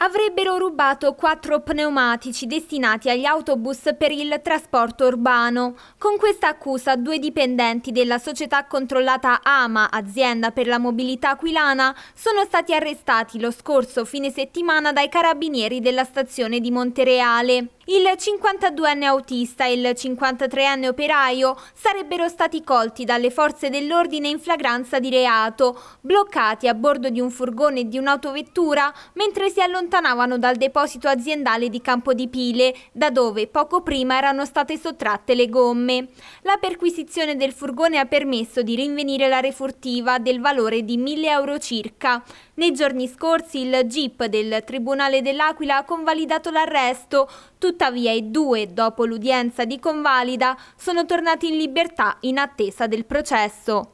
Avrebbero rubato quattro pneumatici destinati agli autobus per il trasporto urbano. Con questa accusa due dipendenti della società controllata AMA, azienda per la mobilità aquilana, sono stati arrestati lo scorso fine settimana dai carabinieri della stazione di Montereale il 52enne autista e il 53enne operaio sarebbero stati colti dalle forze dell'ordine in flagranza di reato, bloccati a bordo di un furgone e di un'autovettura mentre si allontanavano dal deposito aziendale di Campo di Pile, da dove poco prima erano state sottratte le gomme. La perquisizione del furgone ha permesso di rinvenire la refurtiva del valore di 1000 euro circa. Nei giorni scorsi il GIP del Tribunale dell'Aquila ha convalidato l'arresto, tutti Tuttavia i due, dopo l'udienza di convalida, sono tornati in libertà in attesa del processo.